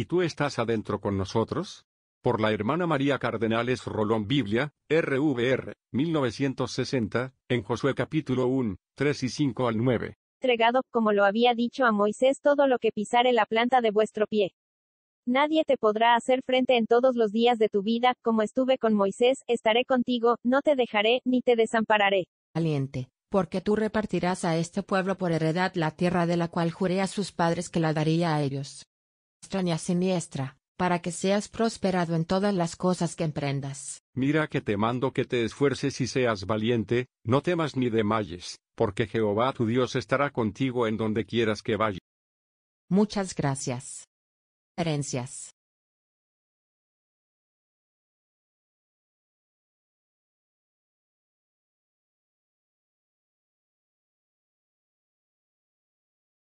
¿Y tú estás adentro con nosotros? Por la hermana María Cardenales Rolón Biblia, RVR, 1960, en Josué capítulo 1, 3 y 5 al 9. Entregado, como lo había dicho a Moisés, todo lo que pisare la planta de vuestro pie. Nadie te podrá hacer frente en todos los días de tu vida, como estuve con Moisés, estaré contigo, no te dejaré, ni te desampararé. Aliente porque tú repartirás a este pueblo por heredad la tierra de la cual juré a sus padres que la daría a ellos extraña siniestra, para que seas prosperado en todas las cosas que emprendas. Mira que te mando que te esfuerces y seas valiente, no temas ni demalles, porque Jehová tu Dios estará contigo en donde quieras que vayas. Muchas gracias. Herencias.